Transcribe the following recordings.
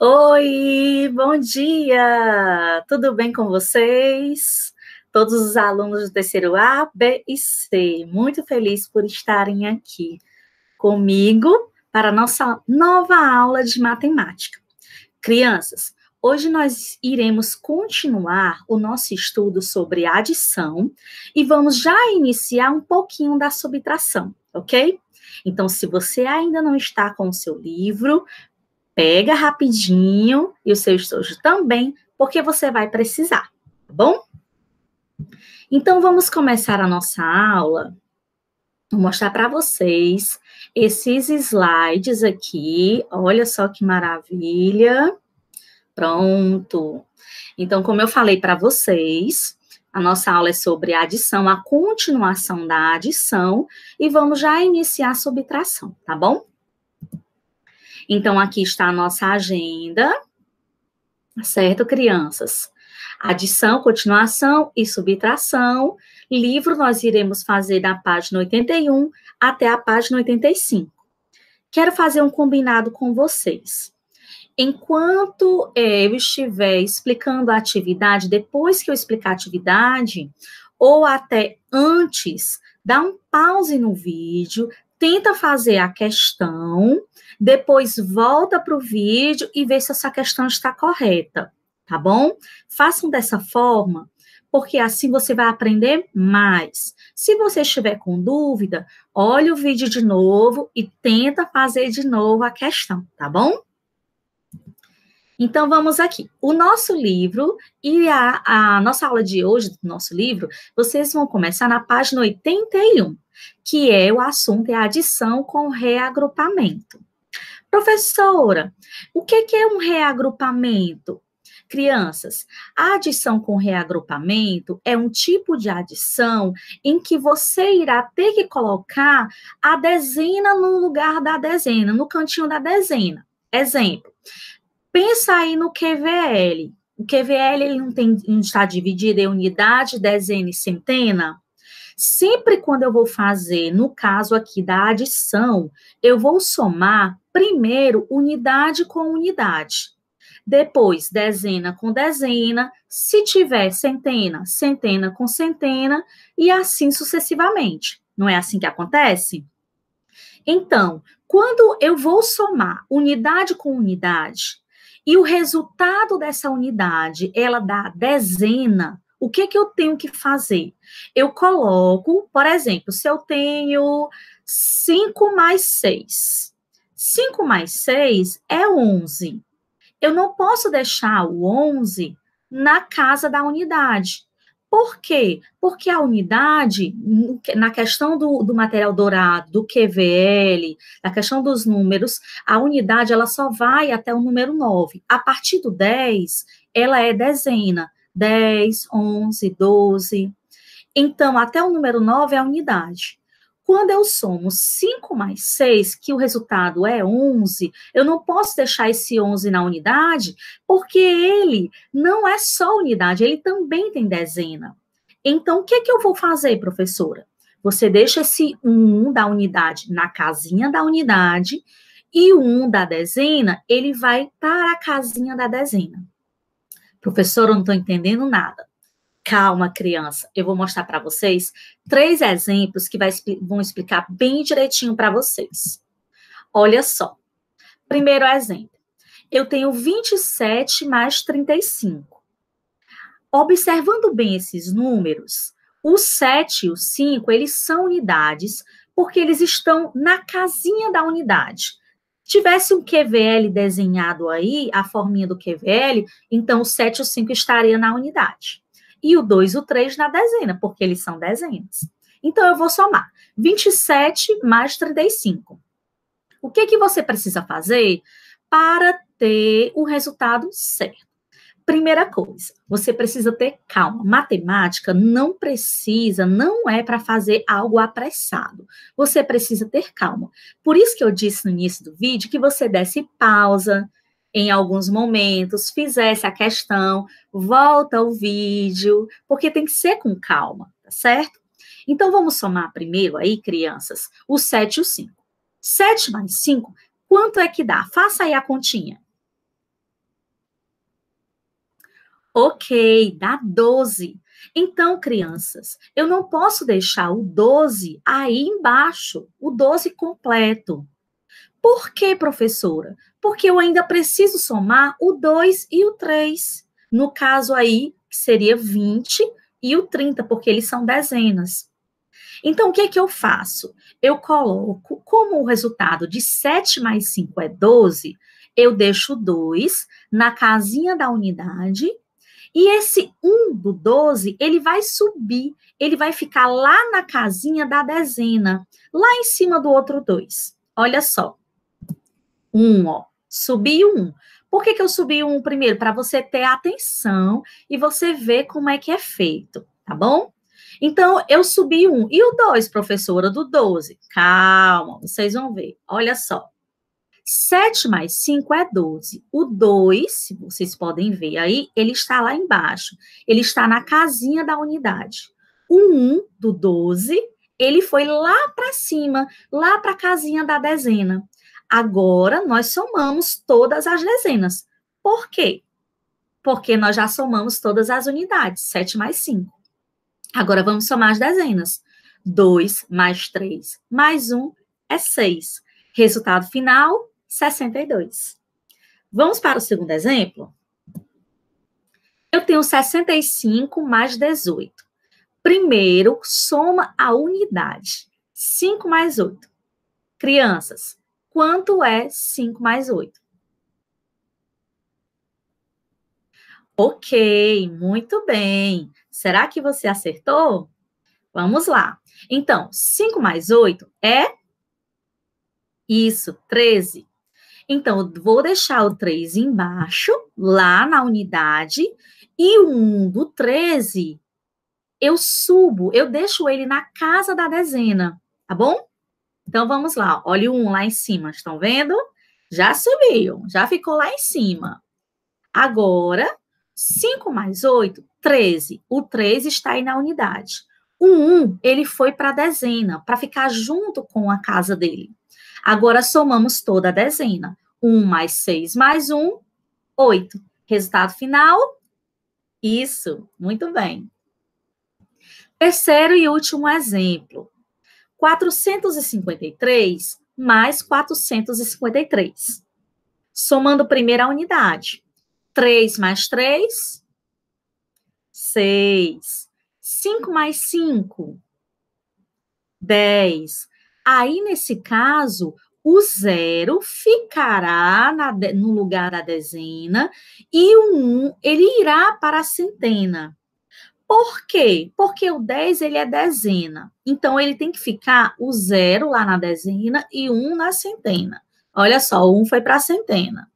Oi, bom dia! Tudo bem com vocês? Todos os alunos do terceiro A, B e C, muito feliz por estarem aqui comigo para nossa nova aula de matemática. Crianças, hoje nós iremos continuar o nosso estudo sobre adição e vamos já iniciar um pouquinho da subtração, ok? Então, se você ainda não está com o seu livro, Pega rapidinho e o seu estojo também, porque você vai precisar, tá bom? Então vamos começar a nossa aula. Vou mostrar para vocês esses slides aqui. Olha só que maravilha. Pronto. Então, como eu falei para vocês, a nossa aula é sobre adição, a continuação da adição, e vamos já iniciar a subtração, tá bom? Então, aqui está a nossa agenda, certo, crianças? Adição, continuação e subtração. Livro nós iremos fazer da página 81 até a página 85. Quero fazer um combinado com vocês. Enquanto é, eu estiver explicando a atividade, depois que eu explicar a atividade, ou até antes, dá um pause no vídeo, tenta fazer a questão depois volta para o vídeo e vê se essa questão está correta, tá bom? Façam dessa forma, porque assim você vai aprender mais. Se você estiver com dúvida, olhe o vídeo de novo e tenta fazer de novo a questão, tá bom? Então vamos aqui. O nosso livro e a, a nossa aula de hoje do nosso livro, vocês vão começar na página 81, que é o assunto é adição com reagrupamento. Professora, o que, é um reagrupamento? Crianças, a adição com reagrupamento é um tipo de adição em que você irá ter que colocar a dezena no lugar da dezena, no cantinho da dezena. Exemplo, pensa aí no QVL. O QVL ele não, tem, não está dividido em é unidade, dezena e centena. Sempre quando eu vou fazer, no caso aqui da adição, eu vou somar primeiro unidade com unidade, depois dezena com dezena, se tiver centena, centena com centena e assim sucessivamente. Não é assim que acontece? Então, quando eu vou somar unidade com unidade e o resultado dessa unidade, ela dá dezena, o que, é que eu tenho que fazer? Eu coloco, por exemplo, se eu tenho 5 mais 6. 5 mais 6 é 11. Eu não posso deixar o 11 na casa da unidade. Por quê? Porque a unidade, na questão do, do, material dourado, do QVL, na questão dos números, a unidade ela só vai até o número 9. A partir do 10, ela é dezena. 10, 11, 12. Então, até o número 9 é a unidade. Quando eu somo 5 mais 6, que o resultado é 11, eu não posso deixar esse 11 na unidade, porque ele não é só unidade, ele também tem dezena. Então, o que, é que eu vou fazer, professora? Você deixa esse 1 da unidade na casinha da unidade e o 1 da dezena, ele vai para a casinha da dezena. Professor, eu não estou entendendo nada. Calma, criança. Eu vou mostrar para vocês três exemplos que vai, vão explicar bem direitinho para vocês. Olha só. Primeiro exemplo. Eu tenho 27 mais 35. Observando bem esses números, o 7 e o 5, eles são unidades porque eles estão na casinha da unidade tivesse um QVL desenhado aí, a forminha do QVL, então o 7 e o 5 estaria na unidade. E o 2 e o 3 na dezena, porque eles são dezenas. Então, eu vou somar 27 mais 35. O que, que você precisa fazer para ter o resultado certo? Primeira coisa, você precisa ter calma. Matemática não precisa, não é para fazer algo apressado. Você precisa ter calma. Por isso que eu disse no início do vídeo que você desse pausa em alguns momentos, fizesse a questão, volta o vídeo, porque tem que ser com calma, tá certo? Então vamos somar primeiro aí, crianças, o 7 e o 5. 7 mais 5, quanto é que dá? Faça aí a continha. Ok, dá 12. Então, crianças, eu não posso deixar o 12 aí embaixo, o 12 completo. Por que, professora? Porque eu ainda preciso somar o 2 e o 3. No caso aí, que seria 20 e o 30, porque eles são dezenas. Então, o que é que eu faço? Eu coloco, como o resultado de 7 mais 5 é 12, eu deixo 2 na casinha da unidade e esse 1 do 12, ele vai subir, ele vai ficar lá na casinha da dezena, lá em cima do outro 2. Olha só. 1, ó. Subi 1. Por que, que eu subi um primeiro? Para você ter atenção e você ver como é que é feito, tá bom? Então, eu subi um. E o 2, professora, do 12? Calma, vocês vão ver. Olha só. 7 mais 5 é 12. O 2, vocês podem ver aí, ele está lá embaixo. Ele está na casinha da unidade. O 1 do 12, ele foi lá para cima, lá para a casinha da dezena. Agora, nós somamos todas as dezenas. Por quê? Porque nós já somamos todas as unidades, 7 mais 5. Agora, vamos somar as dezenas. 2 mais 3 mais 1 é 6. Resultado final, 62. Vamos para o segundo exemplo? Eu tenho 65 mais 18. Primeiro, soma a unidade. 5 mais 8. Crianças, quanto é 5 mais 8? Ok, muito bem. Será que você acertou? Vamos lá. Então, 5 mais 8 é. Isso, 13. Então, eu vou deixar o 3 embaixo, lá na unidade, e o 1 do 13, eu subo, eu deixo ele na casa da dezena, tá bom? Então, vamos lá. Olha o 1 lá em cima, estão vendo? Já subiu, já ficou lá em cima. Agora, 5 mais 8, 13. O 13 está aí na unidade. O 1, ele foi para a dezena, para ficar junto com a casa dele. Agora somamos toda a dezena. 1 mais 6 mais 1, 8. Resultado final? Isso, muito bem. Terceiro e último exemplo. 453 mais 453. Somando primeiro a unidade. 3 mais 3, 6. 5 mais 5, 10. Aí, nesse caso, o zero ficará na, no lugar da dezena e o um, ele irá para a centena. Por quê? Porque o 10 ele é dezena. Então ele tem que ficar o zero lá na dezena e um na centena. Olha só, um foi para a centena.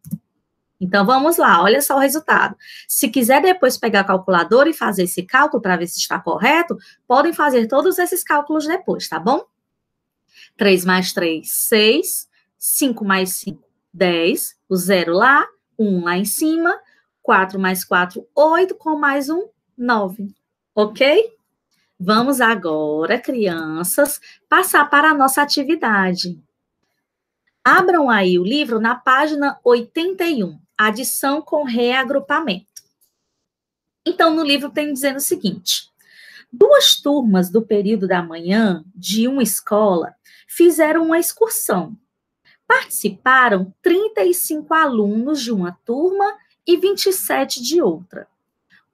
Então vamos lá, olha só o resultado. Se quiser depois pegar a calculadora e fazer esse cálculo para ver se está correto, podem fazer todos esses cálculos depois, tá bom? 3 mais 3, 6. 5 mais 5, 10. O zero lá, 1 lá em cima. 4 mais 4, 8. Com mais 1, 9. Ok? Vamos agora, crianças, passar para a nossa atividade. Abram aí o livro na página 81, adição com reagrupamento. Então, no livro tem dizendo o seguinte: duas turmas do período da manhã de uma escola fizeram uma excursão. Participaram 35 alunos de uma turma e 27 de outra.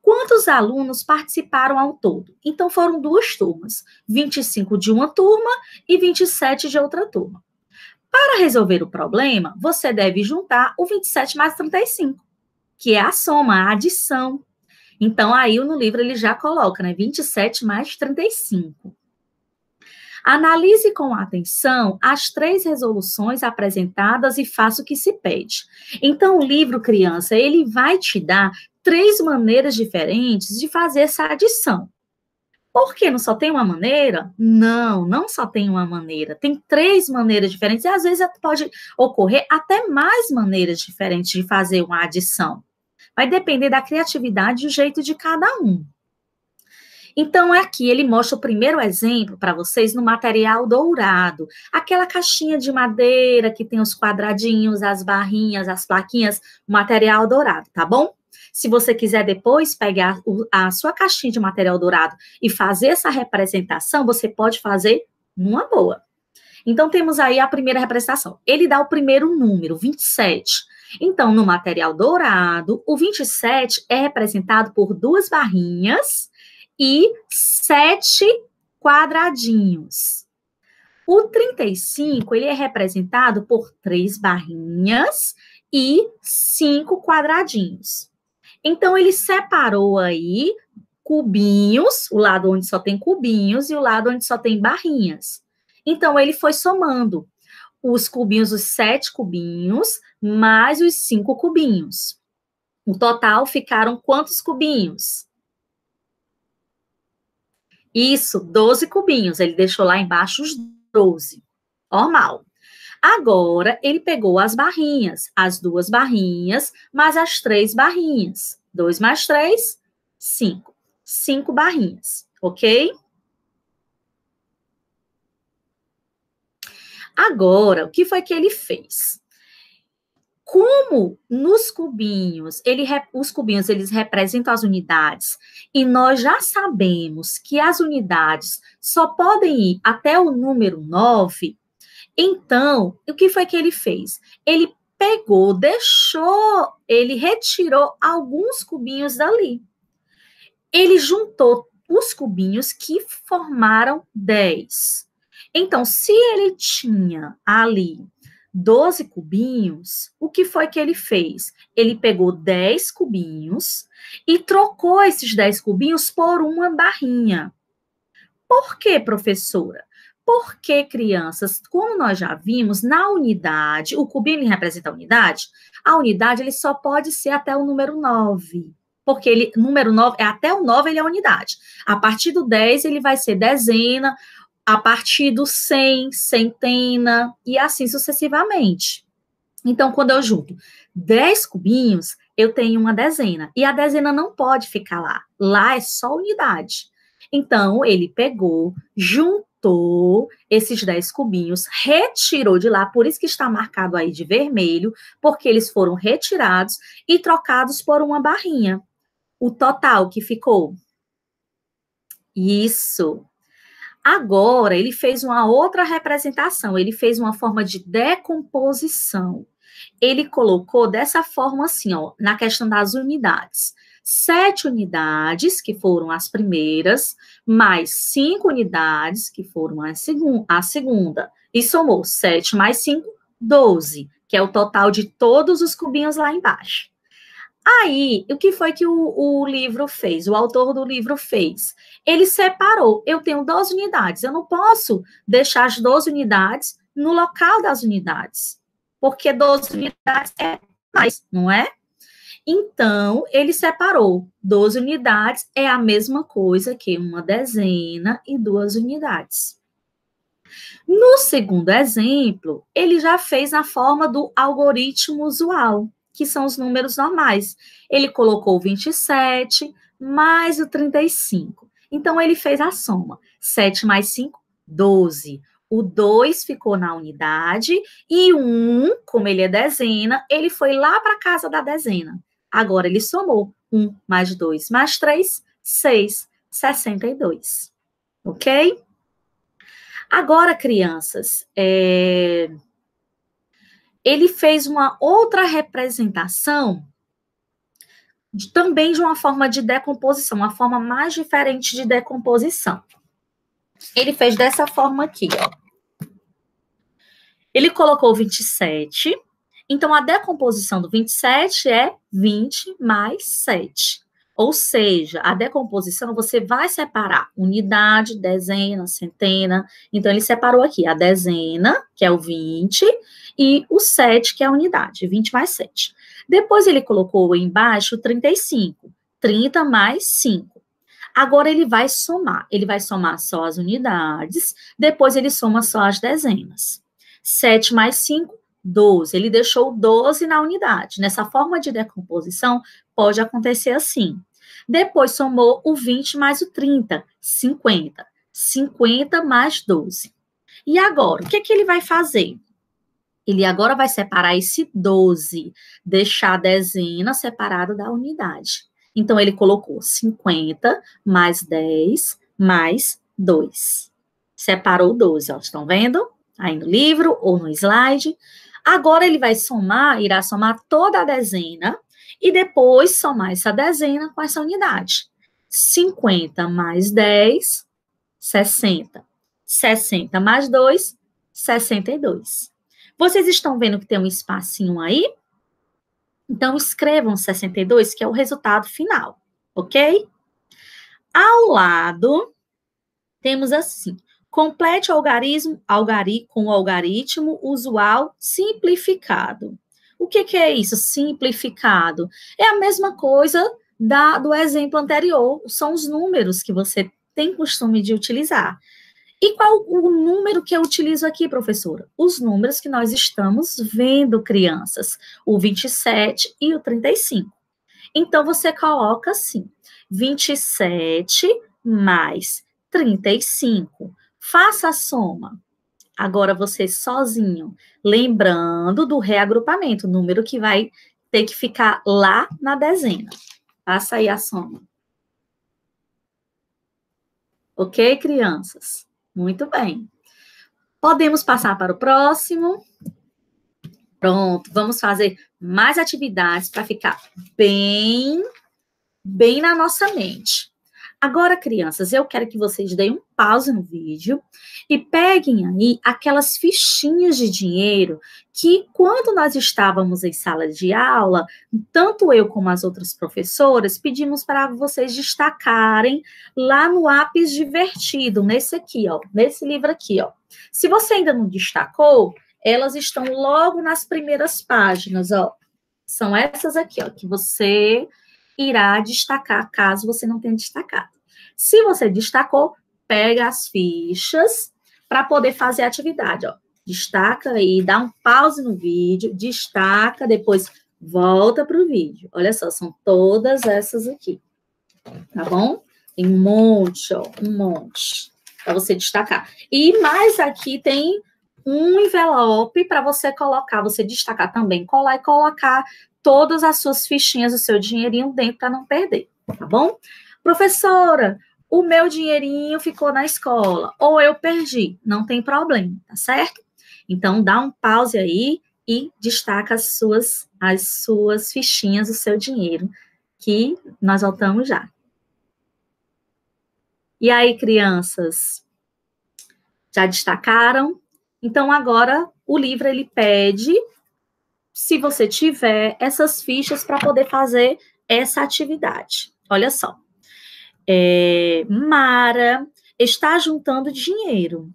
Quantos alunos participaram ao todo? Então foram duas turmas, 25 de uma turma e 27 de outra turma. Para resolver o problema, você deve juntar o 27 mais 35, que é a soma, a adição. Então aí no livro ele já coloca, né, 27 mais 35. Analise com atenção as três resoluções apresentadas e faça o que se pede. Então, o livro Criança, ele vai te dar três maneiras diferentes de fazer essa adição. Por que não só tem uma maneira? Não, não só tem uma maneira. Tem três maneiras diferentes e às vezes pode ocorrer até mais maneiras diferentes de fazer uma adição. Vai depender da criatividade e do jeito de cada um. Então, aqui ele mostra o primeiro exemplo para vocês no material dourado. Aquela caixinha de madeira que tem os quadradinhos, as barrinhas, as plaquinhas, material dourado, tá bom? Se você quiser depois pegar a sua caixinha de material dourado e fazer essa representação, você pode fazer numa boa. Então, temos aí a primeira representação. Ele dá o primeiro número, 27. Então, no material dourado, o 27 é representado por duas barrinhas e sete quadradinhos. O 35, ele é representado por três barrinhas e cinco quadradinhos. Então, ele separou aí cubinhos, o lado onde só tem cubinhos e o lado onde só tem barrinhas. Então, ele foi somando os cubinhos, os sete cubinhos, mais os cinco cubinhos. No total, ficaram quantos cubinhos? Isso, 12 cubinhos. Ele deixou lá embaixo os 12. Normal. Agora, ele pegou as barrinhas, as duas barrinhas, mais as três barrinhas. 2 mais 3, 5. 5 barrinhas, ok? Agora, o que foi que ele fez? como nos cubinhos, ele, os cubinhos eles representam as unidades e nós já sabemos que as unidades só podem ir até o número 9, então, o que foi que ele fez? Ele pegou, deixou, ele retirou alguns cubinhos dali. Ele juntou os cubinhos que formaram 10. Então, se ele tinha ali 12 cubinhos, o que foi que ele fez? Ele pegou 10 cubinhos e trocou esses 10 cubinhos por uma barrinha. Por que, professora? Porque, crianças, como nós já vimos, na unidade, o cubinho representa a unidade, a unidade ele só pode ser até o número 9. Porque ele, número 9, é até o 9 ele é a unidade. A partir do 10, ele vai ser dezena, a partir do cem, centena e assim sucessivamente. Então, quando eu junto 10 cubinhos, eu tenho uma dezena. E a dezena não pode ficar lá. Lá é só unidade. Então, ele pegou, juntou esses 10 cubinhos, retirou de lá, por isso que está marcado aí de vermelho, porque eles foram retirados e trocados por uma barrinha. O total que ficou. Isso, Agora, ele fez uma outra representação, ele fez uma forma de decomposição. Ele colocou dessa forma assim, ó, na questão das unidades. Sete unidades, que foram as primeiras, mais cinco unidades, que foram a, segun a segunda. E somou sete mais cinco, doze, que é o total de todos os cubinhos lá embaixo. Aí, o que foi que o, o, livro fez, o autor do livro fez? Ele separou. Eu tenho 12 unidades, eu não posso deixar as 12 unidades no local das unidades, porque 12 unidades é mais, não é? Então, ele separou. 12 unidades é a mesma coisa que uma dezena e duas unidades. No segundo exemplo, ele já fez na forma do algoritmo usual que são os números normais. Ele colocou 27 mais o 35. Então, ele fez a soma. 7 mais 5, 12. O 2 ficou na unidade e o 1, como ele é dezena, ele foi lá para a casa da dezena. Agora ele somou 1 mais 2 mais 3, 6, 62. Ok? Agora, crianças, é ele fez uma outra representação de, também de uma forma de decomposição, uma forma mais diferente de decomposição. Ele fez dessa forma aqui, ó. Ele colocou 27, então a decomposição do 27 é 20 mais 7. Ou seja, a decomposição você vai separar unidade, dezena, centena. Então ele separou aqui a dezena, que é o 20, e o 7, que é a unidade, 20 mais 7. Depois ele colocou embaixo 35, 30 mais 5. Agora ele vai somar, ele vai somar só as unidades, depois ele soma só as dezenas. 7 mais 5, 12. Ele deixou 12 na unidade. Nessa forma de decomposição, pode acontecer assim. Depois somou o 20 mais o 30, 50. 50 mais 12. E agora, o que, é que ele vai fazer? Ele agora vai separar esse 12, deixar a dezena separada da unidade. Então, ele colocou 50 mais 10 mais 2. Separou 12, ó, estão vendo? Aí no livro ou no slide. Agora, ele vai somar, irá somar toda a dezena e depois somar essa dezena com essa unidade. 50 mais 10, 60. 60 mais 2, 62. Vocês estão vendo que tem um espacinho aí? Então, escrevam 62, que é o resultado final, ok? Ao lado, temos assim: complete o algarismo, algari, com o algaritmo usual simplificado. O que, que é isso? Simplificado. É a mesma coisa da, do exemplo anterior, são os números que você tem costume de utilizar. E qual o número que eu utilizo aqui, professora? Os números que nós estamos vendo, crianças, o 27 e o 35. Então, você coloca assim: 27 mais 35. Faça a soma. Agora você sozinho, lembrando do reagrupamento, número que vai ter que ficar lá na dezena. Faça aí a soma. Ok, crianças? Muito bem. Podemos passar para o próximo. Pronto, vamos fazer mais atividades para ficar bem, bem na nossa mente. Agora, crianças, eu quero que vocês deem um pause no vídeo e peguem aí aquelas fichinhas de dinheiro que, quando nós estávamos em sala de aula, tanto eu como as outras professoras pedimos para vocês destacarem lá no lápis divertido, nesse aqui, ó, nesse livro aqui, ó. Se você ainda não destacou, elas estão logo nas primeiras páginas, ó. São essas aqui, ó, que você irá destacar caso você não tenha destacado. Se você destacou, pega as fichas para poder fazer a atividade. Ó. Destaca aí, dá um pause no vídeo, destaca, depois volta para o vídeo. Olha só, são todas essas aqui. Tá bom? Tem um monte, ó, um monte para você destacar. E mais aqui tem um envelope para você colocar, você destacar também, colar e colocar todas as suas fichinhas, o seu dinheirinho dentro para não perder, tá bom? Professora, o meu dinheirinho ficou na escola, ou eu perdi, não tem problema, tá certo? Então dá um pause aí e destaca as suas as suas fichinhas, o seu dinheiro, que nós voltamos já. E aí, crianças, já destacaram? Então agora o livro ele pede se você tiver essas fichas para poder fazer essa atividade. Olha só é, Mara está juntando dinheiro.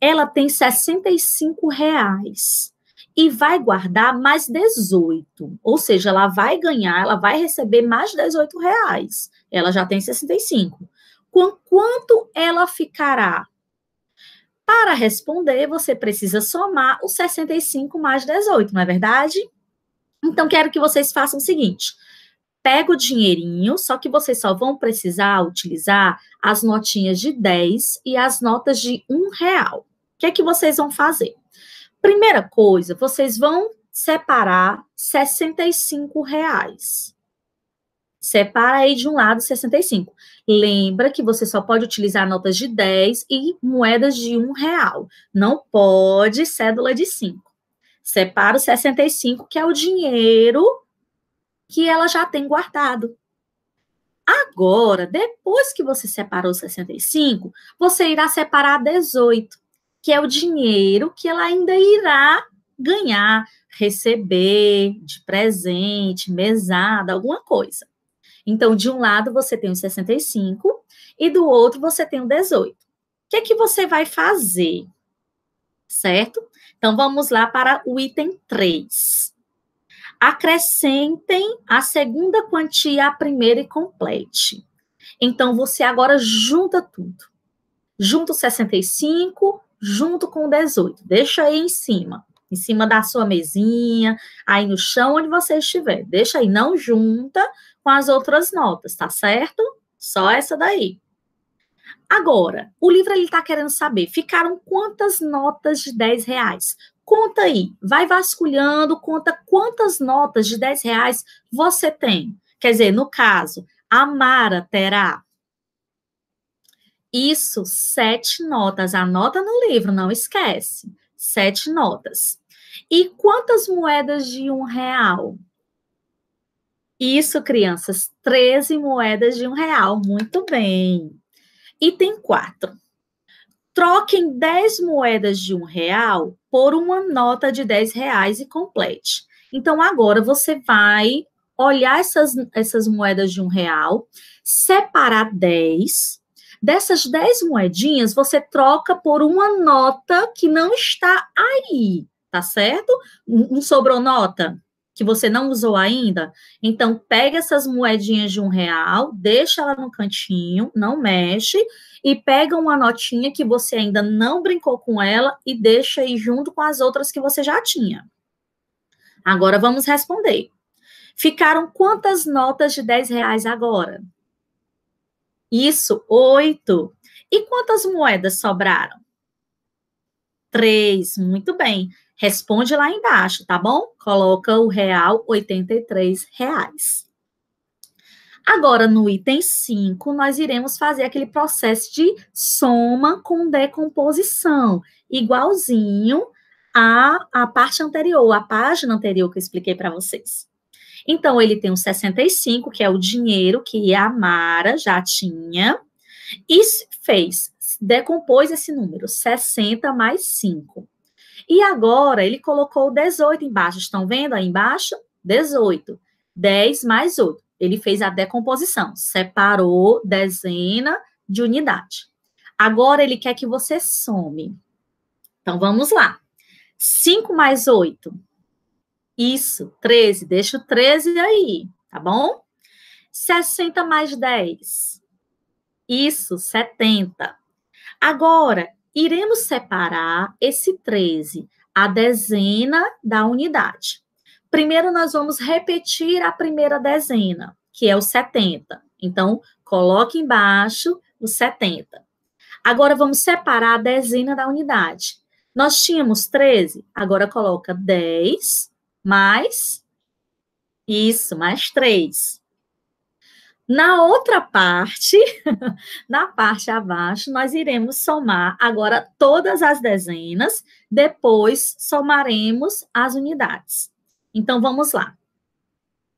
Ela tem 65 reais e vai guardar mais 18. Ou seja, ela vai ganhar, ela vai receber mais 18 reais. Ela já tem 65. Com quanto ela ficará? Para responder, você precisa somar os 65 mais 18, não é verdade? Então, quero que vocês façam o seguinte: pega o dinheirinho, só que vocês só vão precisar utilizar as notinhas de 10 e as notas de um real. O que é que vocês vão fazer? Primeira coisa, vocês vão separar 65 reais. Separa aí de um lado 65. Lembra que você só pode utilizar notas de 10 e moedas de um real. Não pode cédula de 5. Separa os 65, que é o dinheiro que ela já tem guardado. Agora, depois que você separou 65, você irá separar 18, que é o dinheiro que ela ainda irá ganhar, receber de presente, mesada, alguma coisa. Então, de um lado você tem os 65 e do outro você tem o 18. O que é que você vai fazer? Certo? Então, vamos lá para o item 3 acrescentem a segunda quantia à primeira e complete. Então, você agora junta tudo. Junta o 65, junto com o 18. Deixa aí em cima, em cima da sua mesinha, aí no chão onde você estiver. Deixa aí, não junta com as outras notas, tá certo? Só essa daí. Agora, o livro ele está querendo saber, ficaram quantas notas de 10 reais? Conta aí, vai vasculhando, conta quantas notas de 10 reais você tem. Quer dizer, no caso, a Mara terá isso, sete notas. Anota no livro, não esquece. Sete notas. E quantas moedas de um real? Isso, crianças, 13 moedas de um real. Muito bem. Item 4 troquem 10 moedas de um real por uma nota de 10 reais e complete. Então, agora você vai olhar essas, essas moedas de um real, separar 10. Dessas 10 moedinhas, você troca por uma nota que não está aí, tá certo? Não sobrou nota? que você não usou ainda, então pega essas moedinhas de um real, deixa ela no cantinho, não mexe, e pega uma notinha que você ainda não brincou com ela e deixa aí junto com as outras que você já tinha. Agora vamos responder. Ficaram quantas notas de 10 reais agora? Isso, oito. E quantas moedas sobraram? Três, muito bem. Responde lá embaixo, tá bom? Coloca o real 83 reais. Agora, no item 5, nós iremos fazer aquele processo de soma com decomposição, igualzinho à, à parte anterior, à página anterior que eu expliquei para vocês. Então, ele tem o 65, que é o dinheiro que a Mara já tinha, e fez, decompôs esse número, 60 mais 5. E agora ele colocou 18 embaixo. Estão vendo aí embaixo? 18. 10 mais 8. Ele fez a decomposição, separou dezena de unidade. Agora ele quer que você some. Então vamos lá. 5 mais 8. Isso, 13. Deixa o 13 aí, tá bom? 60 mais 10. Isso, 70. Agora, iremos separar esse 13, a dezena da unidade. Primeiro, nós vamos repetir a primeira dezena, que é o 70. Então, coloque embaixo o 70. Agora, vamos separar a dezena da unidade. Nós tínhamos 13, agora coloca 10 mais. Isso, mais 3. Na outra parte, na parte abaixo, nós iremos somar agora todas as dezenas, depois somaremos as unidades. Então, vamos lá.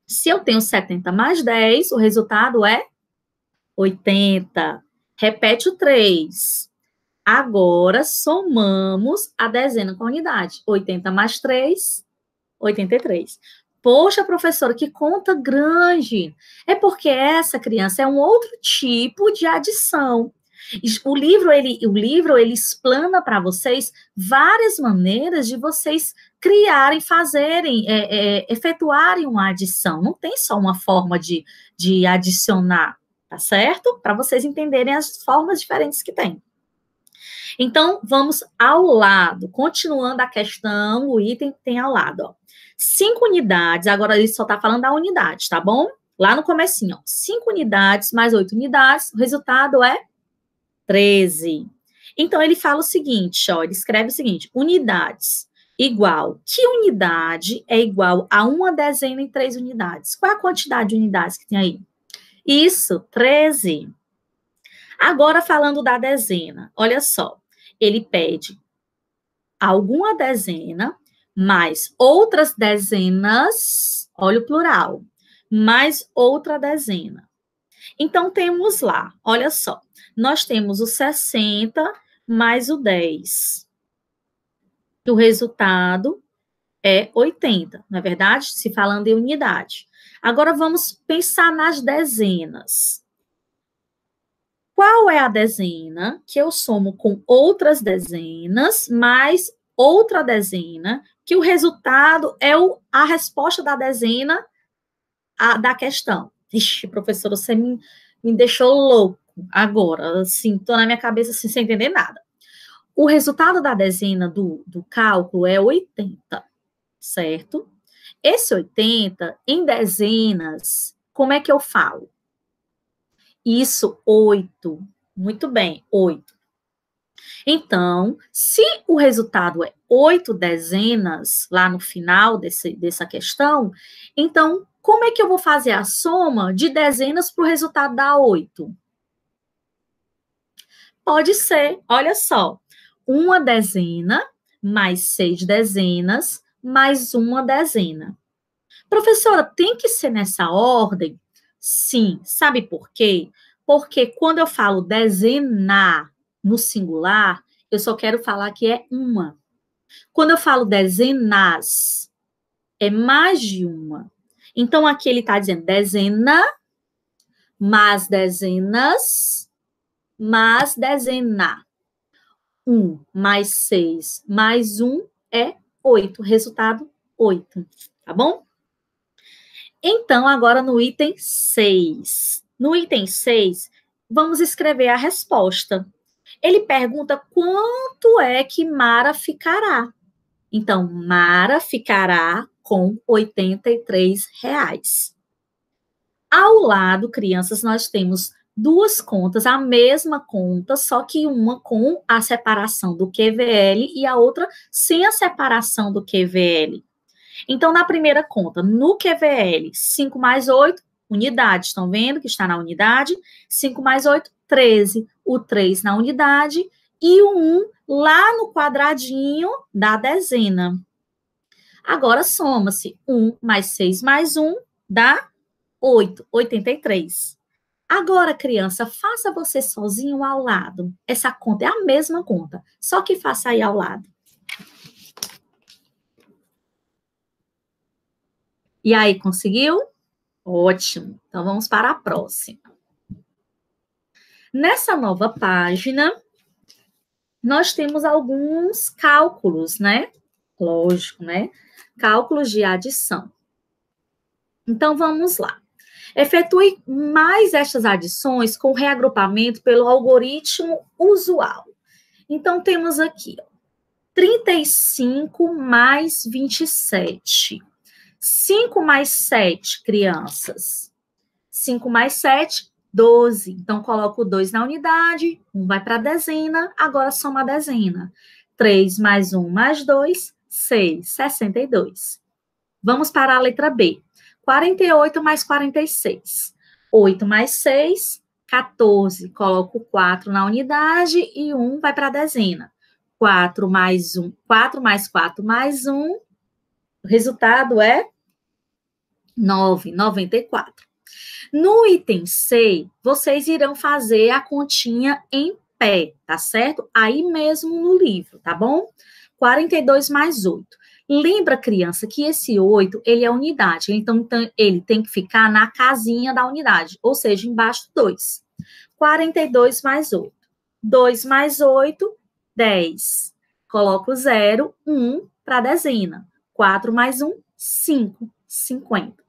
Se eu tenho 70 mais 10, o resultado é 80. Repete o 3. Agora somamos a dezena com a unidade. 80 mais 3, 83. Poxa, professora, que conta grande. É porque essa criança é um outro tipo de adição. O livro ele, o livro ele explana para vocês várias maneiras de vocês criarem, fazerem, é, é, efetuarem uma adição. Não tem só uma forma de, de adicionar, tá certo? Para vocês entenderem as formas diferentes que tem. Então, vamos ao lado. Continuando a questão, o item que tem ao lado, ó. Cinco unidades, agora ele só está falando da unidade, tá bom? Lá no comecinho, ó. Cinco unidades mais oito unidades, o resultado é 13. Então, ele fala o seguinte, ó, ele escreve o seguinte, unidades igual, que unidade é igual a uma dezena em três unidades? Qual é a quantidade de unidades que tem aí? Isso, 13. Agora, falando da dezena, olha só ele pede alguma dezena mais outras dezenas, olha o plural, mais outra dezena. Então temos lá, olha só, nós temos o 60 mais o 10. E o resultado é 80, não é verdade, se falando em unidade. Agora vamos pensar nas dezenas qual é a dezena que eu somo com outras dezenas mais outra dezena, que o resultado é o, a resposta da dezena a, da questão. Ixi, professor, você me, me deixou louco agora, assim, tô na minha cabeça assim, sem entender nada. O resultado da dezena do, do cálculo é 80, certo? Esse 80, em dezenas, como é que eu falo? Isso, oito. Muito bem, oito. Então, se o resultado é oito dezenas lá no final desse, dessa questão, então como é que eu vou fazer a soma de dezenas para o resultado dar oito? Pode ser, olha só, uma dezena mais seis dezenas mais uma dezena. Professora, tem que ser nessa ordem? Sim, sabe por quê? Porque quando eu falo dezena no singular, eu só quero falar que é uma. Quando eu falo dezenas, é mais de uma. Então aqui ele está dizendo dezena, mais dezenas, mais dezena. Um mais seis mais um é oito. Resultado, oito. Tá bom? Então, agora no item 6. No item 6, vamos escrever a resposta. Ele pergunta quanto é que Mara ficará. Então, Mara ficará com R$ reais. Ao lado, crianças, nós temos duas contas, a mesma conta, só que uma com a separação do QVL e a outra sem a separação do QVL. Então, na primeira conta, no QVL, 5 mais 8, unidade. Estão vendo que está na unidade? 5 mais 8, 13. O 3 na unidade e o 1 lá no quadradinho da dezena. Agora, soma-se 1 mais 6 mais 1 dá 8, 83. Agora, criança, faça você sozinho ao lado. Essa conta é a mesma conta, só que faça aí ao lado. E aí, conseguiu? Ótimo. Então vamos para a próxima. Nessa nova página, nós temos alguns cálculos, né? Lógico, né? Cálculos de adição. Então vamos lá. Efetue mais estas adições com reagrupamento pelo algoritmo usual. Então, temos aqui ó, 35 mais 27. 5 mais 7 crianças. 5 mais 7, 12. Então, coloco 2 na unidade, 1 um vai para a dezena, agora soma a dezena. 3 mais 1 mais 2, 6, 62. Vamos para a letra B. 48 mais 46. 8 mais 6, 14. Coloco 4 na unidade e 1 vai para a dezena. 4 mais 1, 4 mais 4 mais 1. O resultado é 9,94. No item C, vocês irão fazer a continha em pé, tá certo? Aí mesmo no livro, tá bom? 42 mais 8. Lembra, criança, que esse 8, ele é unidade. Então, então, ele tem que ficar na casinha da unidade, ou seja, embaixo do 2. 42 mais 8. 2 mais 8, 10. Coloco 0, 1 para a dezena. 4 mais 1, 5, 50.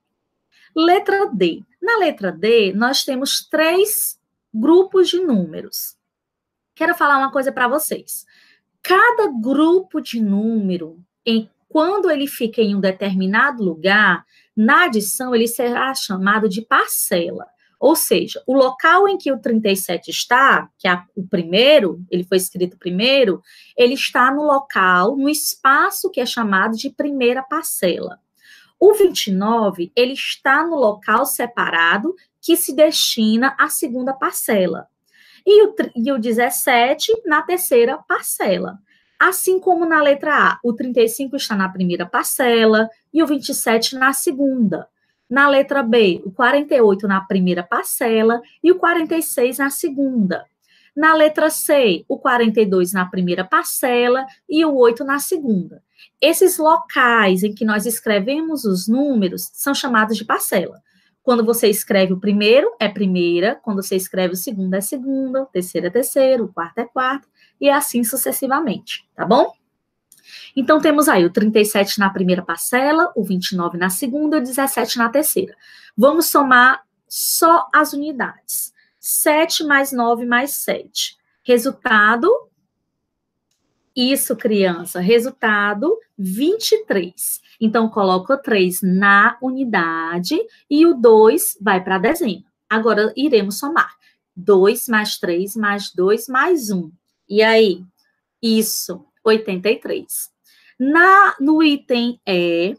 Letra D. Na letra D, nós temos três grupos de números. Quero falar uma coisa para vocês. Cada grupo de número, em, quando ele fica em um determinado lugar, na adição ele será chamado de parcela. Ou seja, o local em que o 37 está, que é o primeiro, ele foi escrito primeiro, ele está no local, no espaço que é chamado de primeira parcela. O 29, ele está no local separado que se destina à segunda parcela. E o, e o 17 na terceira parcela. Assim como na letra A, o 35 está na primeira parcela e o 27 na segunda. Na letra B, o 48 na primeira parcela e o 46 na segunda. Na letra C, o 42 na primeira parcela e o 8 na segunda. Esses locais em que nós escrevemos os números são chamados de parcela. Quando você escreve o primeiro, é primeira, quando você escreve o segundo, é segunda, o terceiro é terceiro, o quarto é quarto, e assim sucessivamente, tá bom? Então, temos aí o 37 na primeira parcela, o 29 na segunda e o 17 na terceira. Vamos somar só as unidades. 7 mais 9 mais 7. Resultado, isso, criança. Resultado 23. Então, coloca o 3 na unidade e o 2 vai para a dezena. Agora, iremos somar. 2 mais 3 mais 2 mais 1. E aí? Isso, 83. Na, no item E,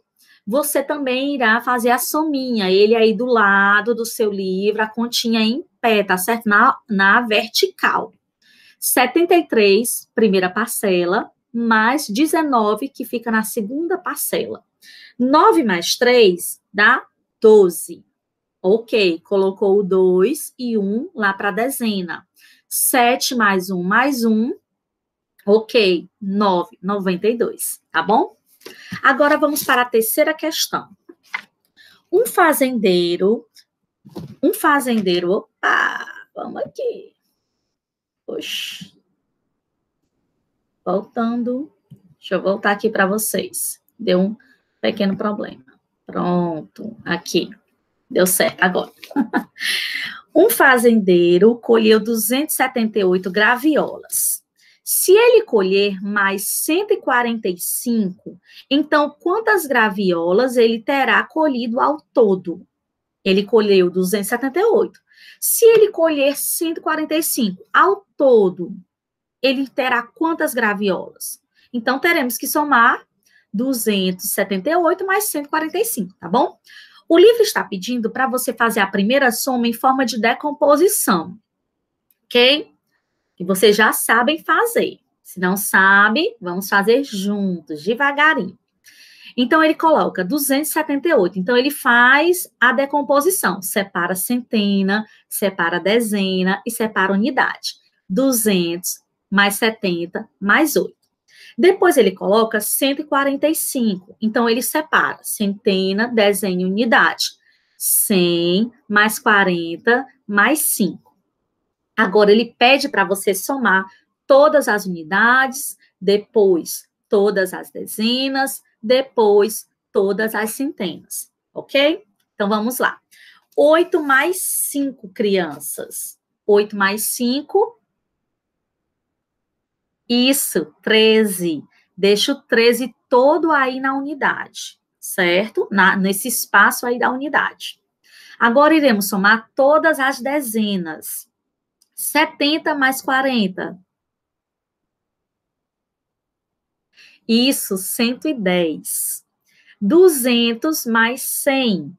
você também irá fazer a sominha. Ele aí do lado do seu livro, a continha em pé, tá certo? Na, na vertical. 73, primeira parcela, mais 19, que fica na segunda parcela. 9 mais 3 dá 12. Ok, colocou o 2 e 1 lá para a dezena. 7 mais 1 mais 1, ok, 9, 92, tá bom? Agora vamos para a terceira questão. Um fazendeiro, um fazendeiro, opa, vamos aqui. Oxi. Voltando. Deixa eu voltar aqui para vocês. Deu um pequeno problema. Pronto, aqui. Deu certo agora. um fazendeiro colheu 278 graviolas. Se ele colher mais 145, então quantas graviolas ele terá colhido ao todo? Ele colheu 278. Se ele colher 145 ao todo, ele terá quantas graviolas? Então, teremos que somar 278 mais 145, tá bom? O livro está pedindo para você fazer a primeira soma em forma de decomposição, ok? E vocês já sabem fazer. Se não sabe, vamos fazer juntos, devagarinho. Então, ele coloca 278. Então, ele faz a decomposição, separa centena, separa dezena e separa unidade. 200 mais 70 mais 8. Depois ele coloca 145. Então, ele separa centena, dezena e unidade. 100 mais 40 mais 5. Agora, ele pede para você somar todas as unidades, depois todas as dezenas, depois todas as centenas, ok? Então vamos lá. 8 mais 5 crianças. 8 mais 5. Isso, 13. Deixa o 13 todo aí na unidade, certo? Na, nesse espaço aí da unidade. Agora iremos somar todas as dezenas. 70 mais 40. Isso, 110. 200 mais 100.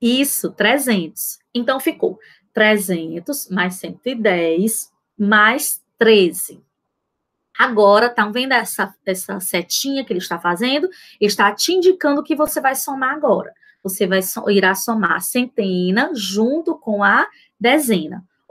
Isso, 300. Então, ficou 300 mais 110 mais 13. Agora, estão tá vendo essa, essa setinha que ele está fazendo? está te indicando que você vai somar agora. Você vai, irá somar a centena junto com a dezena.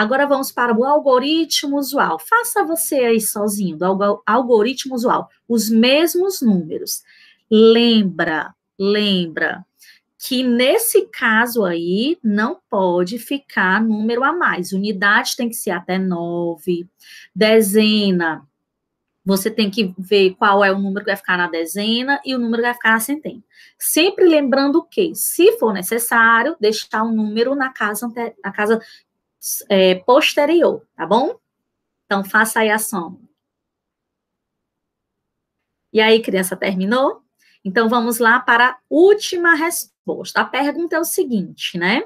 Agora vamos para o algoritmo usual. Faça você aí sozinho, do algoritmo usual, os mesmos números. Lembra, lembra que nesse caso aí não pode ficar número a mais. Unidade tem que ser até nove. Dezena, você tem que ver qual é o número que vai ficar na dezena e o número que vai ficar na centena. Sempre lembrando que, se for necessário, deixar o um número na casa, na casa é, posterior, tá bom? Então, faça aí a soma. E aí, criança, terminou? Então, vamos lá para a última resposta. A pergunta é o seguinte, né?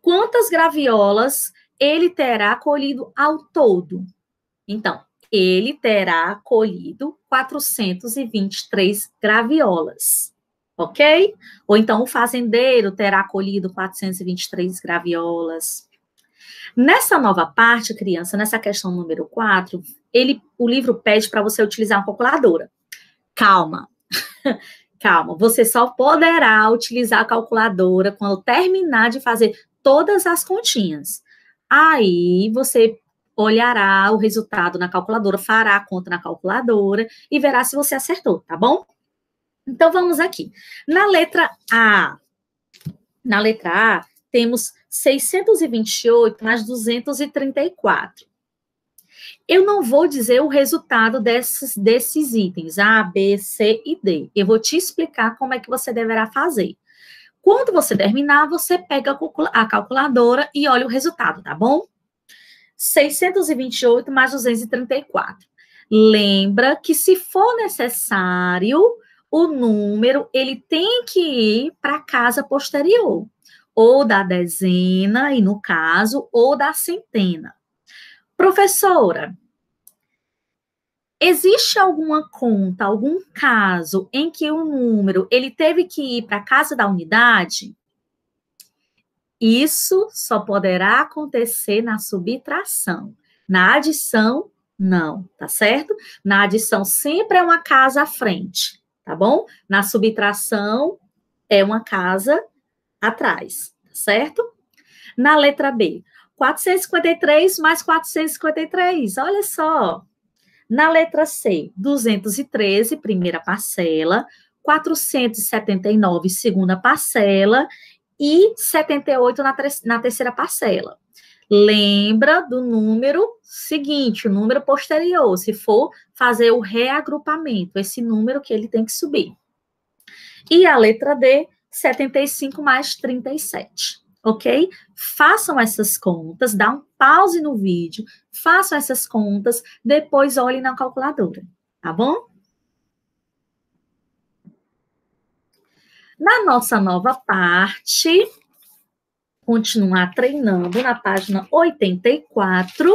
Quantas graviolas ele terá colhido ao todo? Então, ele terá colhido 423 graviolas, ok? Ou então o fazendeiro terá colhido 423 graviolas. Nessa nova parte, criança, nessa questão número 4, ele, o livro pede para você utilizar uma calculadora. Calma. Calma, você só poderá utilizar a calculadora quando terminar de fazer todas as continhas. Aí você olhará o resultado na calculadora, fará a conta na calculadora e verá se você acertou, tá bom? Então vamos aqui. Na letra A, na letra A, temos 628 mais 234. Eu não vou dizer o resultado desses, desses itens, A, B, C e D. Eu vou te explicar como é que você deverá fazer. Quando você terminar, você pega a calculadora e olha o resultado, tá bom? 628 mais 234. Lembra que se for necessário, o número ele tem que ir para a casa posterior ou da dezena, e no caso, ou da centena. Professora, existe alguma conta, algum caso em que o número ele teve que ir para a casa da unidade? Isso só poderá acontecer na subtração. Na adição, não, tá certo? Na adição sempre é uma casa à frente, tá bom? Na subtração é uma casa atrás, tá certo? Na letra B, 453 mais 453, olha só. Na letra C, 213, primeira parcela, 479, segunda parcela, e 78 na, na terceira parcela. Lembra do número seguinte, o número posterior, se for fazer o reagrupamento, esse número que ele tem que subir. E a letra D, 75 mais 37, ok? Façam essas contas, dá um pause no vídeo, façam essas contas, depois olhem na calculadora, tá bom? Na nossa nova parte, continuar treinando na página 84,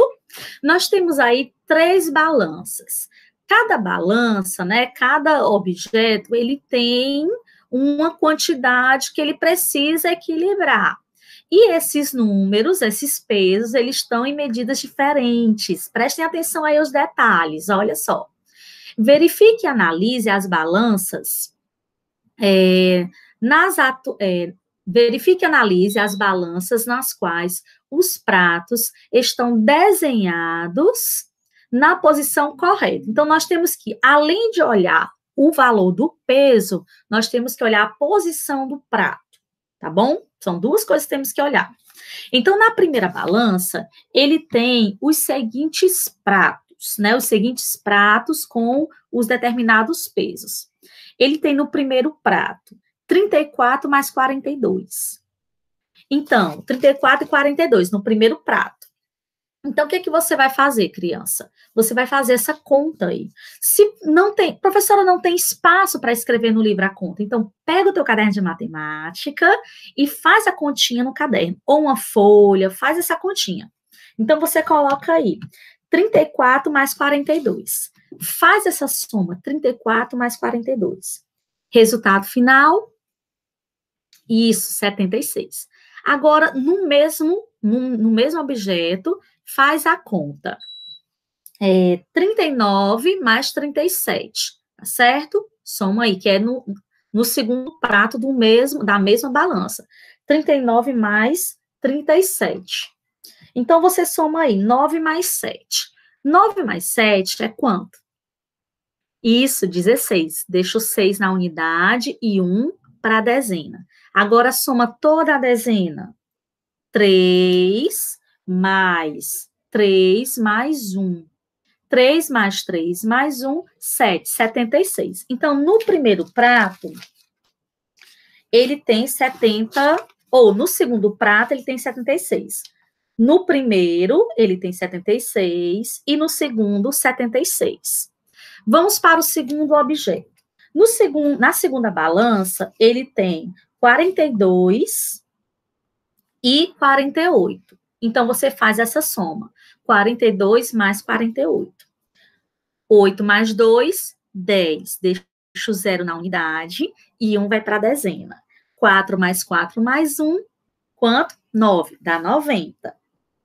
nós temos aí três balanças. Cada balança, né, cada objeto, ele tem uma quantidade que ele precisa equilibrar. E esses números, esses pesos, eles estão em medidas diferentes. Prestem atenção aí aos detalhes, olha só. Verifique e analise as balanças. É, nas atu, é, verifique e analise as balanças nas quais os pratos estão desenhados na posição correta. Então, nós temos que, além de olhar o valor do peso, nós temos que olhar a posição do prato, tá bom? São duas coisas que temos que olhar. Então, na primeira balança, ele tem os seguintes pratos, né? Os seguintes pratos com os determinados pesos. Ele tem no primeiro prato 34 mais 42. Então, 34 e 42 no primeiro prato. Então, o que, é que você vai fazer, criança? Você vai fazer essa conta aí. Se não tem, professora, não tem espaço para escrever no livro a conta. Então, pega o teu caderno de matemática e faz a continha no caderno. Ou uma folha, faz essa continha. Então, você coloca aí 34 mais 42. Faz essa soma, 34 mais 42. Resultado final, isso, 76. Agora, no mesmo, no, no mesmo objeto, faz a conta. É 39 mais 37, tá certo? Soma aí, que é no, no segundo prato do mesmo da mesma balança. 39 mais 37. Então, você soma aí 9 mais 7. 9 mais 7 é quanto? Isso, 16. Deixa o 6 na unidade e 1 para a dezena. Agora, soma toda a dezena. 3 mais 3 mais 1. 3 mais 3 mais 1, 7, 76. Então, no primeiro prato, ele tem 70, ou no segundo prato, ele tem 76. No primeiro, ele tem 76, e no segundo, 76. Vamos para o segundo objeto. No segundo, na segunda balança, ele tem 42 e 48. Então, você faz essa soma. 42 mais 48. 8 mais 2, 10. Deixo zero na unidade e 1 vai para a dezena. 4 mais 4 mais 1, quanto? 9, dá 90.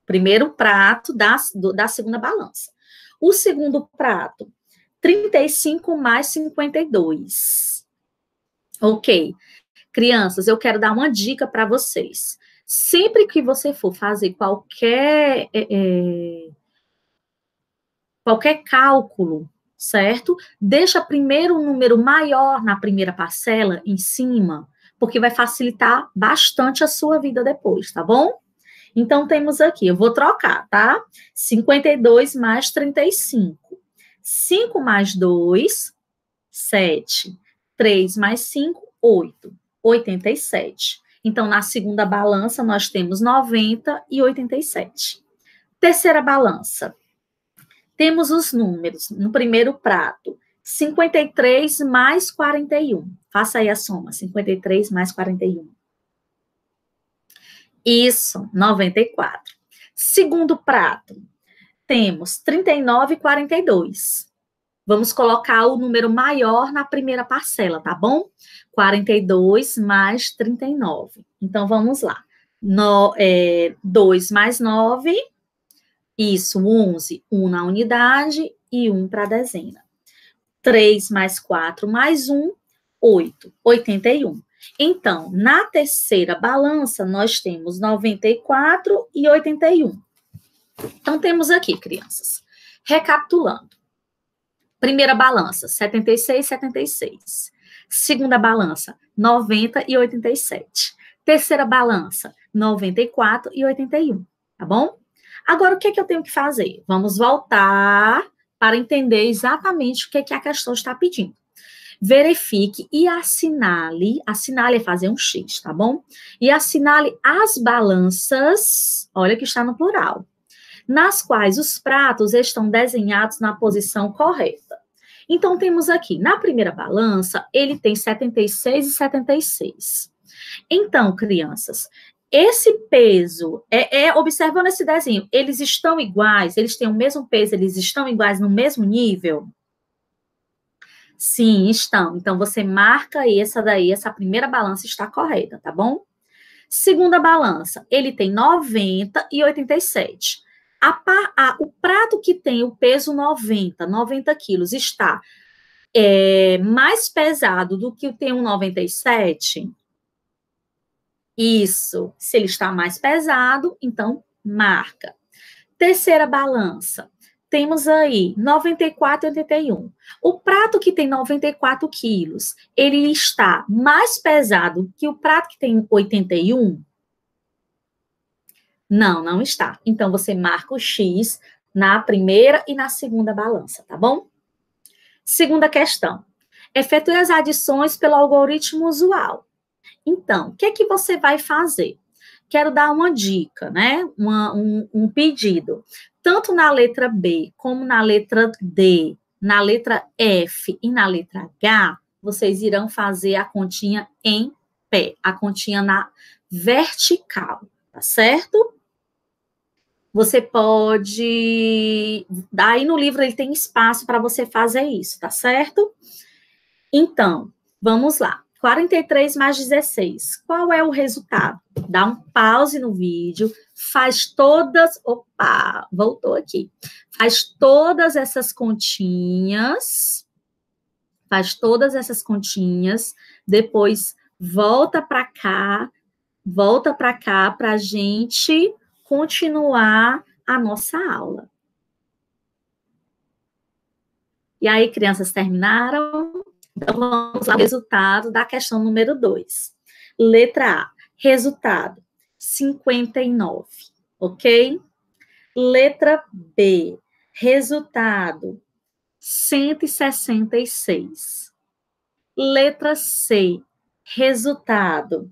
Primeiro prato da, da segunda balança. O segundo prato, 35 mais 52. Ok. Crianças, eu quero dar uma dica para vocês. Sempre que você for fazer qualquer, é, é, qualquer cálculo, certo? Deixa primeiro um número maior na primeira parcela, em cima, porque vai facilitar bastante a sua vida depois, tá bom? Então, temos aqui, eu vou trocar, tá? 52 mais 35. 5 mais 2, 7. 3 mais 5, 8. 87. Então, na segunda balança, nós temos 90 e 87. Terceira balança, temos os números no primeiro prato. 53 mais 41. Faça aí a soma. 53 mais 41. Isso, 94. Segundo prato, temos 39 e 42. Vamos colocar o número maior na primeira parcela, tá bom? 42 mais 39. Então, vamos lá. No, é, 2 mais 9, isso, 11, 1 na unidade e 1 para a dezena. 3 mais 4 mais 1, 8, 81. Então, na terceira balança, nós temos 94 e 81. Então, temos aqui, crianças, recapitulando. Primeira balança, 76, 76. Segunda balança, 90 e 87. Terceira balança, 94 e 81, tá bom? Agora, o que, é que eu tenho que fazer? Vamos voltar para entender exatamente o que, é que a questão está pedindo. Verifique e assinale, assinale é fazer um X, tá bom? E assinale as balanças, olha que está no plural, nas quais os pratos estão desenhados na posição correta. Então, temos aqui, na primeira balança, ele tem 76 e 76. Então, crianças, esse peso, é, é, observando esse desenho, eles estão iguais, eles têm o mesmo peso, eles estão iguais no mesmo nível? Sim, estão. Então, você marca essa daí, essa primeira balança está correta, tá bom? Segunda balança, ele tem 90 e 87. A, a, o prato que tem o peso 90, 90 quilos, está é, mais pesado do que o tem um 97? Isso. Se ele está mais pesado, então marca. Terceira balança. Temos aí 94 e 81. O prato que tem 94 quilos, ele está mais pesado que o prato que tem 81? Não, não está. Então você marca o X na primeira e na segunda balança, tá bom? Segunda questão. Efetue as adições pelo algoritmo usual. Então, o que é que você vai fazer? Quero dar uma dica, né? Uma, um, um pedido. Tanto na letra B, como na letra D, na letra F e na letra H, vocês irão fazer a continha em pé, a continha na vertical, tá certo? Você pode. Aí no livro ele tem espaço para você fazer isso, tá certo? Então, vamos lá. 43 mais 16. Qual é o resultado? Dá um pause no vídeo, faz todas. Opa, voltou aqui. Faz todas essas continhas. Faz todas essas continhas. Depois volta para cá. Volta para cá para a gente continuar a nossa aula. E aí, crianças terminaram? Então, vamos lá, resultado da questão número 2. Letra A, resultado 59, ok? Letra B, resultado 166. Letra C, resultado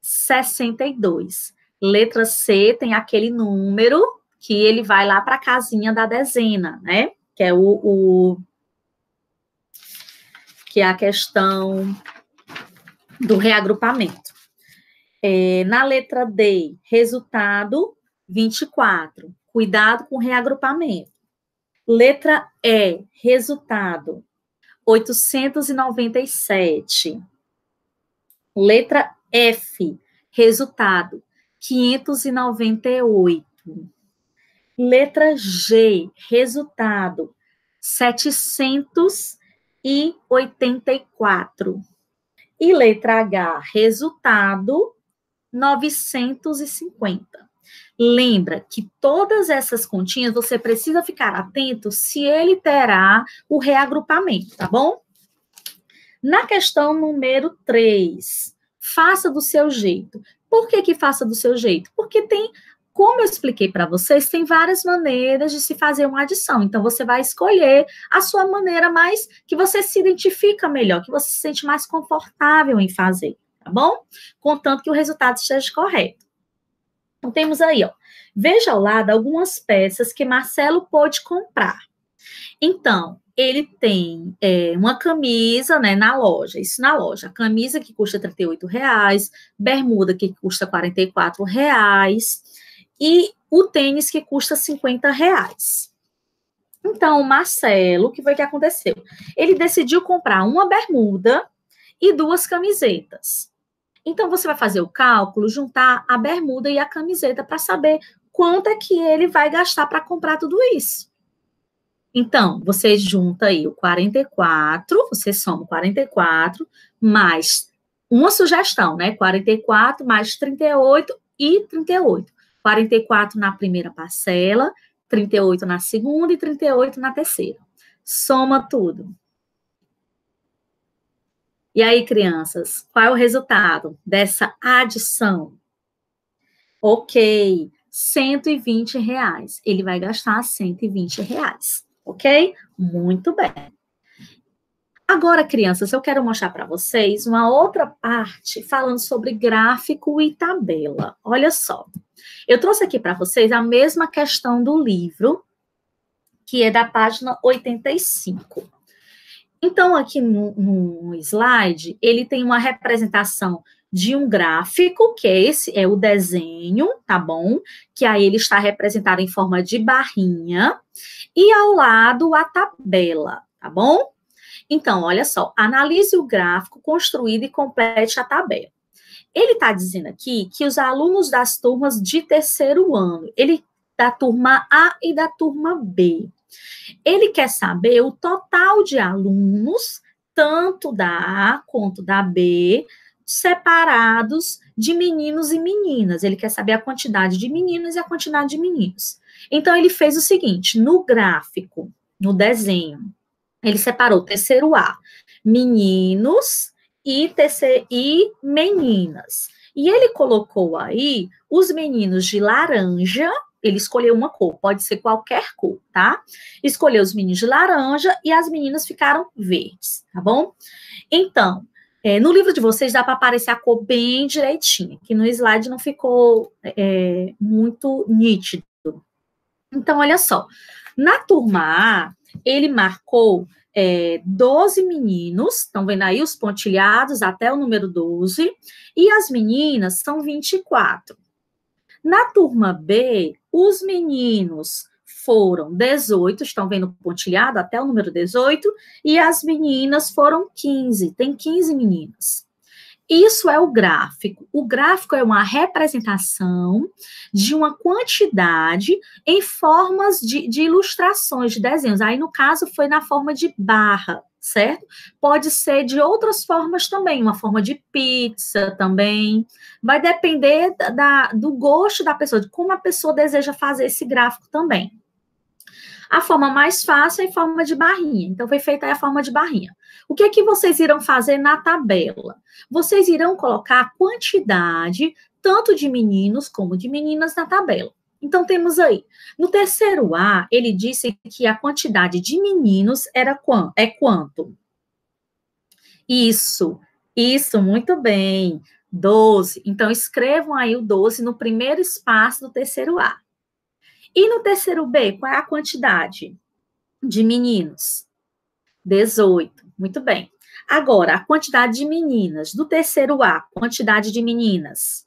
62. Letra C tem aquele número que ele vai lá para a casinha da dezena, né? Que é o, o que é a questão do reagrupamento. É, na letra D, resultado 24. Cuidado com o reagrupamento. Letra E, resultado 897. Letra F, resultado 598. Letra G, resultado 784. E letra H, resultado 950. Lembra que todas essas continhas você precisa ficar atento se ele terá o reagrupamento, tá bom? Na questão número 3, faça do seu jeito. Por que, que faça do seu jeito? Porque tem, como eu expliquei para vocês, tem várias maneiras de se fazer uma adição. Então, você vai escolher a sua maneira mais que você se identifica melhor, que você se sente mais confortável em fazer, tá bom? Contanto que o resultado esteja correto. Então, temos aí, ó. Veja ao lado algumas peças que Marcelo pôde comprar. Então, ele tem é, uma camisa né, na loja, isso na loja, camisa que custa R$ reais, bermuda que custa R$ reais e o tênis que custa R$ reais. Então, o Marcelo, o que foi que aconteceu? Ele decidiu comprar uma bermuda e duas camisetas. Então, você vai fazer o cálculo, juntar a bermuda e a camiseta para saber quanto é que ele vai gastar para comprar tudo isso. Então, você junta aí o 44, você soma 44 mais uma sugestão, né? 44 mais 38 e 38. 44 na primeira parcela, 38 na segunda e 38 na terceira. Soma tudo. E aí, crianças, qual é o resultado dessa adição? Ok, 120 reais. Ele vai gastar 120 reais ok? Muito bem. Agora, crianças, eu quero mostrar para vocês uma outra parte falando sobre gráfico e tabela. Olha só. Eu trouxe aqui para vocês a mesma questão do livro, que é da página 85. Então, aqui no, no slide, ele tem uma representação de um gráfico, que é esse é o desenho, tá bom? Que aí ele está representado em forma de barrinha, e ao lado a tabela, tá bom? Então, olha só, analise o gráfico construído e complete a tabela. Ele está dizendo aqui que os alunos das turmas de terceiro ano, ele da turma A e da turma B. Ele quer saber o total de alunos, tanto da A quanto da B, separados de meninos e meninas. Ele quer saber a quantidade de meninos e a quantidade de meninos. Então, ele fez o seguinte: no gráfico, no desenho, ele separou terceiro A, meninos e, terceiro, e meninas. E ele colocou aí os meninos de laranja, ele escolheu uma cor, pode ser qualquer cor, tá? Escolheu os meninos de laranja e as meninas ficaram verdes, tá bom? Então, é, no livro de vocês dá para aparecer a cor bem direitinha, que no slide não ficou é, muito nítido. Então, olha só. Na turma A, ele marcou é, 12 meninos, estão vendo aí os pontilhados até o número 12, e as meninas são 24. Na turma B, os meninos foram 18, estão vendo pontilhado até o número 18, e as meninas foram 15, tem 15 meninas. Isso é o gráfico. O gráfico é uma representação de uma quantidade em formas de, de, ilustrações, de desenhos. Aí, no caso, foi na forma de barra, certo? Pode ser de outras formas também, uma forma de pizza também. Vai depender da, do gosto da pessoa, de como a pessoa deseja fazer esse gráfico também. A forma mais fácil é a forma de barrinha. Então, foi feita a forma de barrinha. O que é que vocês irão fazer na tabela? Vocês irão colocar a quantidade, tanto de meninos como de meninas, na tabela. Então, temos aí. No terceiro A, ele disse que a quantidade de meninos era é quanto? Isso, isso, muito bem. 12. Então, escrevam aí o 12 no primeiro espaço do terceiro A. E no terceiro B, qual é a quantidade de meninos? 18. Muito bem. Agora, a quantidade de meninas do terceiro A, quantidade de meninas?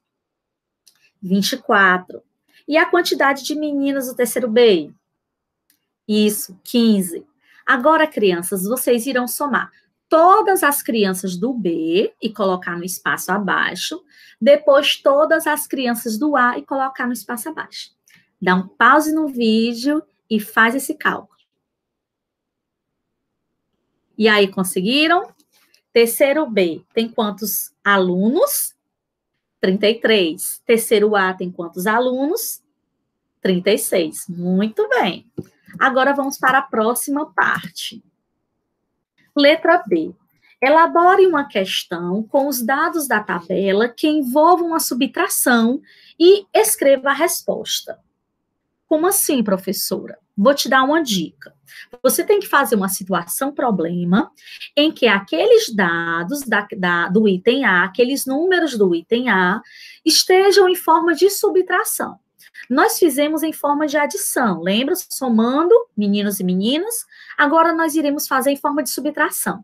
24. E a quantidade de meninas do terceiro B? Isso, 15. Agora, crianças, vocês irão somar todas as crianças do B e colocar no espaço abaixo, depois todas as crianças do A e colocar no espaço abaixo. Dá um pause no vídeo e faz esse cálculo. E aí, conseguiram? Terceiro B tem quantos alunos? 33. Terceiro A tem quantos alunos? 36. Muito bem. Agora vamos para a próxima parte. Letra B. Elabore uma questão com os dados da tabela que envolvam a subtração e escreva a resposta. Como assim, professora? Vou te dar uma dica. Você tem que fazer uma situação problema em que aqueles dados da, da, do item A, aqueles números do item A, estejam em forma de subtração. Nós fizemos em forma de adição, lembra? Somando, meninos e meninas. Agora nós iremos fazer em forma de subtração.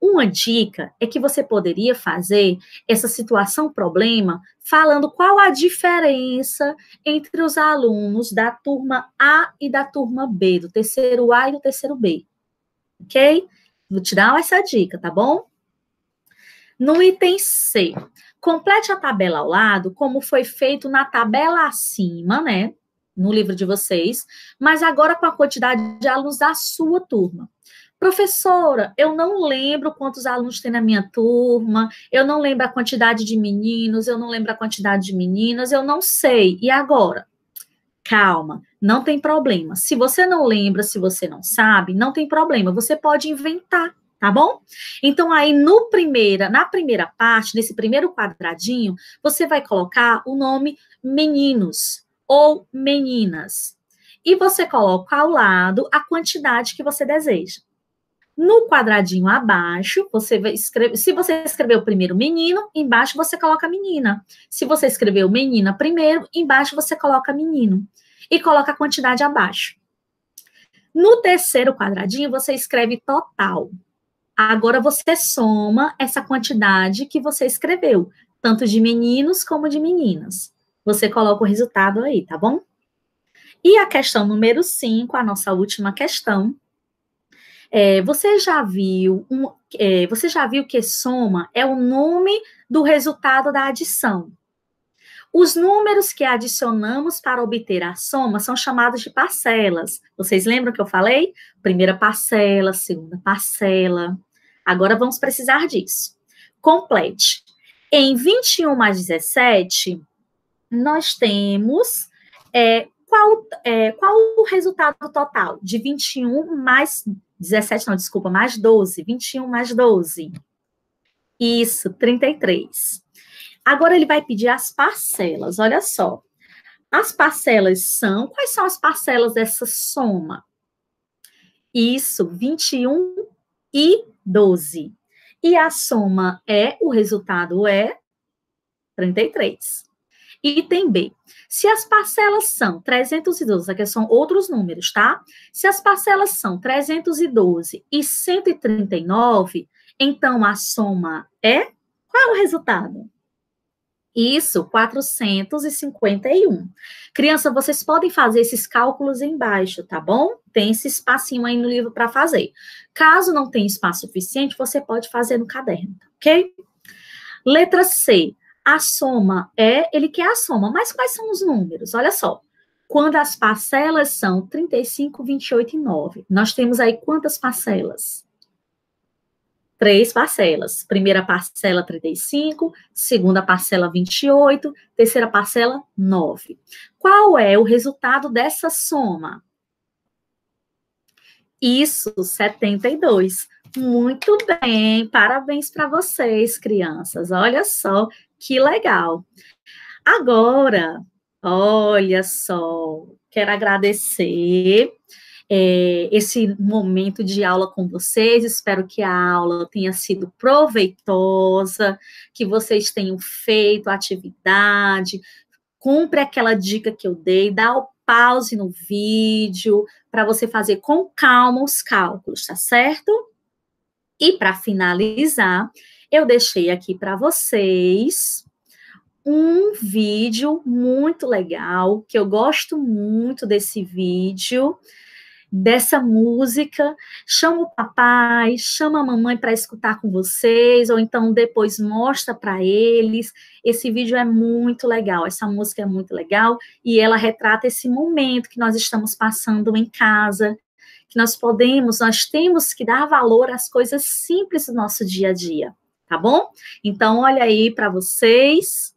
Uma dica é que você poderia fazer essa situação problema falando qual a diferença entre os alunos da turma A e da turma B, do terceiro A e do terceiro B. Ok? Vou te dar essa dica, tá bom? No item C, complete a tabela ao lado, como foi feito na tabela acima, né? No livro de vocês, mas agora com a quantidade de alunos da sua turma. Professora, eu não lembro quantos alunos tem na minha turma, eu não lembro a quantidade de meninos, eu não lembro a quantidade de meninas, eu não sei. E agora? Calma, não tem problema. Se você não lembra, se você não sabe, não tem problema, você pode inventar, tá bom? Então aí no primeira, na primeira parte, nesse primeiro quadradinho, você vai colocar o nome meninos ou meninas. E você coloca ao lado a quantidade que você deseja. No quadradinho abaixo, você escreve. Se você escreveu primeiro menino, embaixo você coloca menina. Se você escreveu menina primeiro, embaixo você coloca menino. E coloca a quantidade abaixo. No terceiro quadradinho, você escreve total. Agora você soma essa quantidade que você escreveu, tanto de meninos como de meninas. Você coloca o resultado aí, tá bom? E a questão número 5, a nossa última questão, é, você já viu um, é, você já viu que soma é o nome do resultado da adição. Os números que adicionamos para obter a soma são chamados de parcelas. Vocês lembram que eu falei? Primeira parcela, segunda parcela. Agora vamos precisar disso. Complete. Em 21 mais 17, nós temos é, qual, é, qual o resultado total de 21 mais 17, não, desculpa, mais 12, 21 mais 12. Isso, 33. Agora ele vai pedir as parcelas, olha só. As parcelas são, quais são as parcelas dessa soma? Isso, 21 e 12. E a soma é, o resultado é 33. Item B. Se as parcelas são 312, aqui são outros números, tá? Se as parcelas são 312 e 139, então a soma é qual é o resultado? Isso, 451. Criança, vocês podem fazer esses cálculos embaixo, tá bom? Tem esse espacinho aí no livro para fazer. Caso não tenha espaço suficiente, você pode fazer no caderno, tá ok? Letra C. A soma é, ele quer a soma, mas quais são os números? Olha só. Quando as parcelas são 35, 28 e 9, nós temos aí quantas parcelas? Três parcelas. Primeira parcela 35, segunda parcela 28, terceira parcela 9. Qual é o resultado dessa soma? Isso, 72. Muito bem, parabéns para vocês, crianças. Olha só que legal. Agora, olha só, quero agradecer é, esse momento de aula com vocês. Espero que a aula tenha sido proveitosa, que vocês tenham feito a atividade. Cumpre aquela dica que eu dei, dá o pause no vídeo para você fazer com calma os cálculos, tá certo? E para finalizar, eu deixei aqui para vocês um vídeo muito legal, que eu gosto muito desse vídeo, dessa música. Chama o papai, chama a mamãe para escutar com vocês, ou então depois mostra para eles. Esse vídeo é muito legal, essa música é muito legal e ela retrata esse momento que nós estamos passando em casa, que nós podemos, nós temos que dar valor às coisas simples do nosso dia a dia tá bom? Então, olha aí para vocês.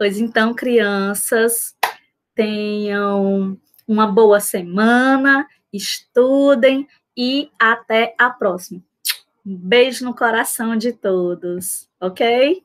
Pois então, crianças, tenham uma boa semana, estudem e até a próxima. Um beijo no coração de todos, ok?